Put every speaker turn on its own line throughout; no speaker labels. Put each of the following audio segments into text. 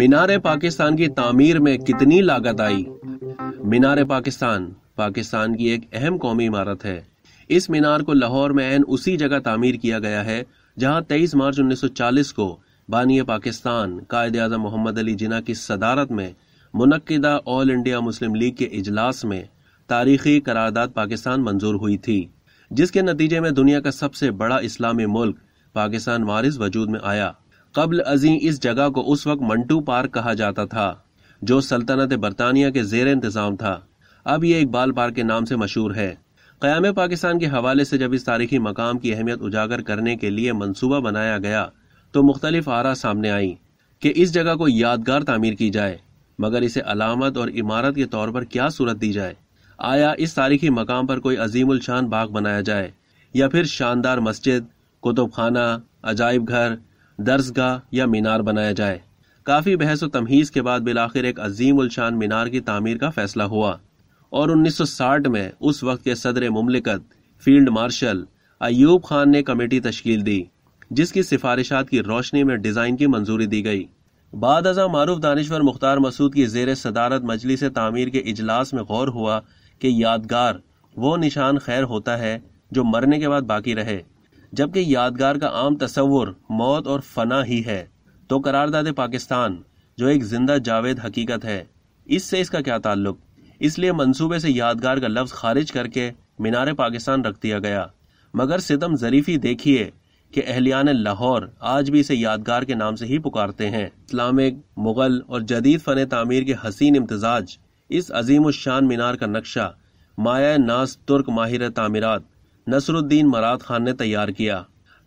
मीनार पाकिस्तान की तामीर में कितनी लागत आई मीनार पाकिस्तान पाकिस्तान की एक अहम कौमी इमारत है इस मीनार को लाहौर में एन उसी जगह तामीर किया गया है जहां 23 मार्च 1940 को बानिय पाकिस्तान कायद अजम मोहम्मद अली जिना की सदारत में मुनदा ऑल इंडिया मुस्लिम लीग के इजलास में तारीखी करारदाद पाकिस्तान मंजूर हुई थी जिसके नतीजे में दुनिया का सबसे बड़ा इस्लामी मुल्क पाकिस्तान वारिस वजूद में आया कबल अजी इस जगह को उस वक्त मंटू पार्क कहा जाता था जो सल्तनत बरतानिया के जेर इंतज़ाम था अब ये इकबाल पार्क के नाम से मशहूर है क़्याम पाकिस्तान के हवाले से जब इस तारीखी मकाम की अहमियत उजागर करने के लिए मनसूबा बनाया गया तो मुख्तलिफ आरा सामने आई कि इस जगह को यादगार तमीर की जाए मगर इसे अलामत और इमारत के तौर पर क्या सूरत दी जाए आया इस तारीखी मकाम पर कोई अजीम शान बाग बनाया जाए या फिर शानदार मस्जिद कुतुब खाना अजायब घर दर्जगाह या मीनार बनाया जाए काफ़ी बहस व तमहीज़ के बाद बिलाखिर एक अजीम उलशान मीनार की तमीर का फैसला हुआ और 1960 में उस वक्त के सदर ममलिकत फील्ड मार्शल अयूब खान ने कमेटी तश्ल दी जिसकी सिफारिशात की रोशनी में डिज़ाइन की मंजूरी दी गई बाद अजा मारूफ दानश्वर मुख्तार मसूद की जेर सदारत मजलिस तामीर के इजलास में गौर हुआ कि यादगार वो निशान खैर होता है जो मरने के बाद बाकी रहे जबकि यादगार का आम तस्वुर मौत और फना ही है तो करारदाद पाकिस्तान जो एक जिंदा जावेद हकीकत है इससे इसका क्या ताल्लुक इसलिए मंसूबे से यादगार का लफ्ज़ खारिज करके मीनार पाकिस्तान रख दिया गया मगर सितम जरीफी देखिए कि अहलियान लाहौर आज भी इसे यादगार के नाम से ही पुकारते हैं इस्लामिक मुग़ल और जदीद फ़न तमीर के हसीन इम्तजाज इस अजीम शान मीनार का नक्शा माया नास तुर्क माहिर तामीरत नसरुद्दीन मराद खान ने तैयार किया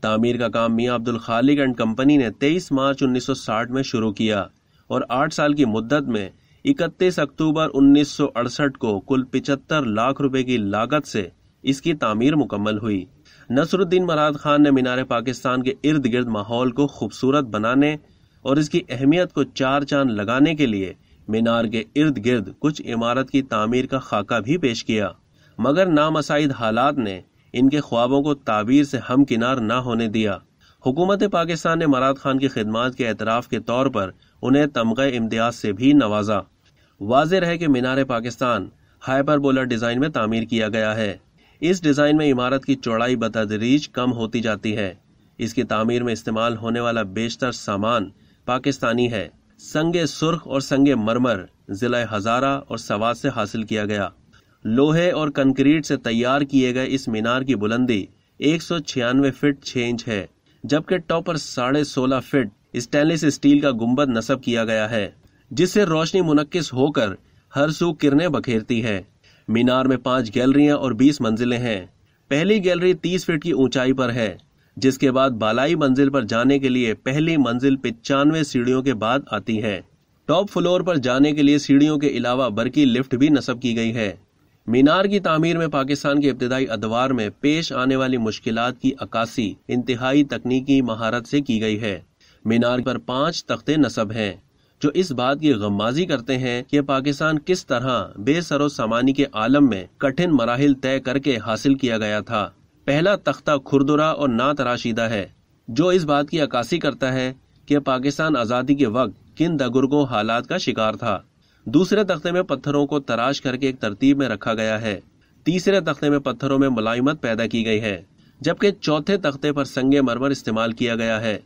तामीर का काम मियाँ अब्दुल खालिक एंड कंपनी ने 23 मार्च 1960 में शुरू किया और आठ साल की मुद्दत में 31 अक्टूबर 1968 को कुल 75 लाख रुपए की लागत से इसकी तामीर मुकम्मल हुई नसरुद्दीन मराद खान ने मीनार पाकिस्तान के इर्द गिर्द माहौल को खूबसूरत बनाने और इसकी अहमियत को चार चांद लगाने के लिए मीनार के इर्द गिर्द कुछ इमारत की तामीर का खाका भी पेश किया मगर नामसाइद हालात ने इनके ख्वाबों को ताबीर से हमकिनार ना होने दिया हुकूमत पाकिस्तान ने मराद खान की खिदमत के एतराफ़ के तौर पर उन्हें तमग इम्तियाज से भी नवाजा वाज है कि मीनार पाकिस्तान हाइपर बोलर डिज़ाइन में तामीर किया गया है इस डिज़ाइन में इमारत की चौड़ाई बतदरीज कम होती जाती है इसकी तामीर में इस्तेमाल होने वाला बेशतर सामान पाकिस्तानी है संगे सुर्ख और संगे मरमर ज़िला हज़ारा और सवाद से हासिल किया गया लोहे और कंक्रीट से तैयार किए गए इस मीनार की बुलंदी एक फीट छह इंच है जबकि टॉप पर साढ़े सोलह फीट स्टेनलेस स्टील का गुम्बद नस्ब किया गया है जिससे रोशनी मुनक्किस होकर हर सू किरणें बखेरती है मीनार में पांच गैलरियां और बीस मंजिलें हैं पहली गैलरी तीस फीट की ऊंचाई पर है जिसके बाद बालाई मंजिल पर जाने के लिए पहली मंजिल पिचानवे सीढ़ियों के बाद आती है टॉप फ्लोर पर जाने के लिए सीढ़ियों के अलावा बरकी लिफ्ट भी नसब की गई है मीनार की तामीर में पाकिस्तान के इब्तदाई अदवार में पेश आने वाली मुश्किल की अक्सी इंतहाई तकनीकी महारत से की गई है मीनार पर पांच तख्ते नसब हैं जो इस बात की गमबाजी करते हैं कि पाकिस्तान किस तरह बेसरो सामानी के आलम में कठिन मराहल तय करके हासिल किया गया था पहला तख्ता खुरदुरा और ना तराशीदा है जो इस बात की अक्सी करता है कि पाकिस्तान आज़ादी के वक्त किन दगुर्गो हालात का शिकार था दूसरे तख्ते में पत्थरों को तराश करके एक तरतीब में रखा गया है तीसरे तख्ते में पत्थरों में मुलायमत पैदा की गई है जबकि चौथे तख्ते पर संग मरमर इस्तेमाल किया गया है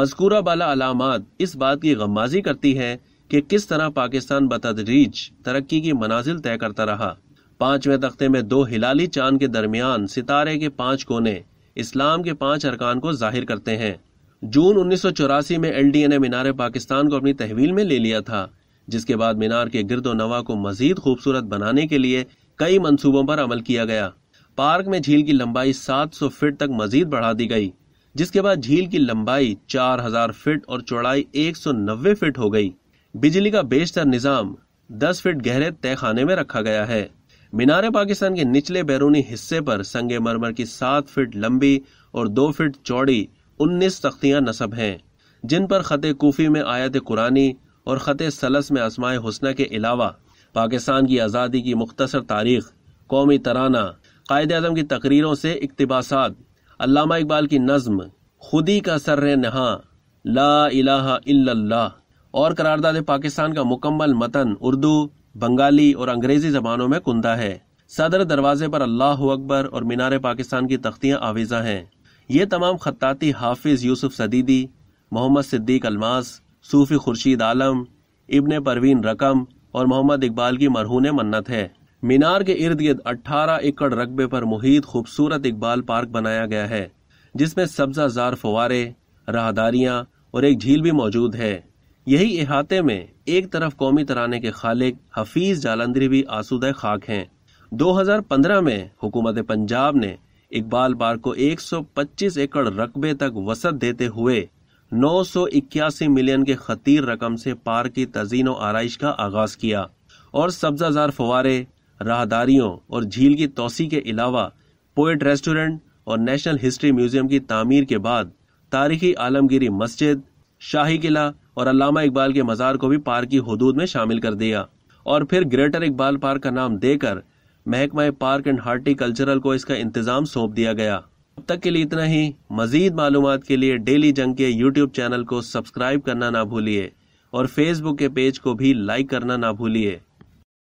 मजकूरा बाला अलामत इस बात की गमबाजी करती है कि किस तरह पाकिस्तान बतदरीज तरक्की की मनाजिल तय करता रहा पांचवें तख्ते में दो हिलाली चांद के दरमियान सितारे के पांच कोने इस्लाम के पांच अरकान को जाहिर करते हैं जून उन्नीस में एल डी ए ने मीनार पाकिस्तान को अपनी तहवील में ले लिया था जिसके बाद मीनार के गिरदो नवा को मजीद खूबसूरत बनाने के लिए कई मनसूबों पर अमल किया गया पार्क में झील की लंबाई 700 फीट तक मजीद बढ़ा दी गई जिसके बाद झील की लंबाई 4000 फीट और चौड़ाई 190 फीट हो गई बिजली का बेशतर निज़ाम 10 फीट गहरे तय खाने में रखा गया है मीनार पाकिस्तान के निचले बैरूनी हिस्से पर संग मरमर की सात फीट लंबी और दो फीट चौड़ी उन्नीस तख्तियां नसब हैं जिन पर खत कोफी में आयत कुरानी और ख़त सलस में आसमाय हसन के अलावा पाकिस्तान की आज़ादी की मुख्तर तारीख कौमी तराना कायद अजम की तकरीरों से इकतबासात इकबाल की नज्म खुदी का सर नहा ला अला और करारदाद पाकिस्तान का मुकम्मल मतन उर्दू बंगाली और अंग्रेज़ी ज़बानों में कुंदा है सदर दरवाजे पर अल्लाह अकबर और मीनार पाकिस्तान की तख्तियाँ आवीज़ा हैं ये तमाम खत्ताती हाफिज़ यूसुफ सदीदी मोहम्मद सिद्दीक अलमास सूफी खुर्शीद आलम इबन परवीन रकम और मोहम्मद इकबाल की मरहून मन्नत है मीनार के इर्द गिर्द अठारह एकड़ रकबे पर मुहित खूबसूरत इकबाल पार्क बनाया गया है जिसमें जार फवारे राहदारियां और एक झील भी मौजूद है यही इहाते में एक तरफ कौमी तराने के खालिक हफीज जालंदरी भी आसूद खाक हैं 2015 में हुकूमत पंजाब ने इकबाल पार्क को 125 एकड़ रकबे तक वसत देते हुए 981 मिलियन के खतीर रकम से पार्क की तजीन और आरइश का आगाज किया और सब्जाजार फवारे राहदारियों और झील की तोसी के अलावा पोइट रेस्टोरेंट और नेशनल हिस्ट्री म्यूजियम की तामीर के बाद तारीखी आलमगिरी मस्जिद शाही किला और अलामा इकबाल के मज़ार को भी पार्क की हदूद में शामिल कर दिया और फिर ग्रेटर इकबाल पार्क का नाम देकर महकमा पार्क एंड हार्टिकल्चरल को इसका इंतज़ाम सौंप दिया गया अब तक के लिए इतना ही मजीद मालूम के लिए डेली जंग के यूट्यूब चैनल को सब्सक्राइब करना ना भूलिए और फेसबुक के पेज को भी लाइक करना ना भूलिए